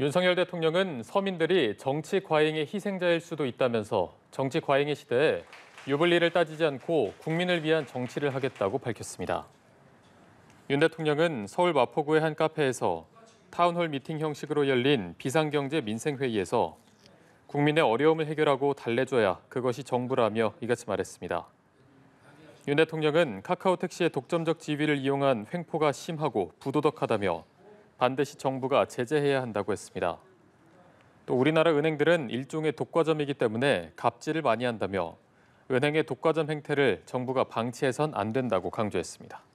윤석열 대통령은 서민들이 정치 과잉의 희생자일 수도 있다면서 정치 과잉의 시대에 유불리를 따지지 않고 국민을 위한 정치를 하겠다고 밝혔습니다. 윤 대통령은 서울 마포구의 한 카페에서 타운홀 미팅 형식으로 열린 비상경제 민생회의에서 국민의 어려움을 해결하고 달래줘야 그것이 정부라며 이같이 말했습니다. 윤 대통령은 카카오 택시의 독점적 지위를 이용한 횡포가 심하고 부도덕하다며 반드시 정부가 제재해야 한다고 했습니다. 또 우리나라 은행들은 일종의 독과점이기 때문에 갑질을 많이 한다며 은행의 독과점 행태를 정부가 방치해선 안 된다고 강조했습니다.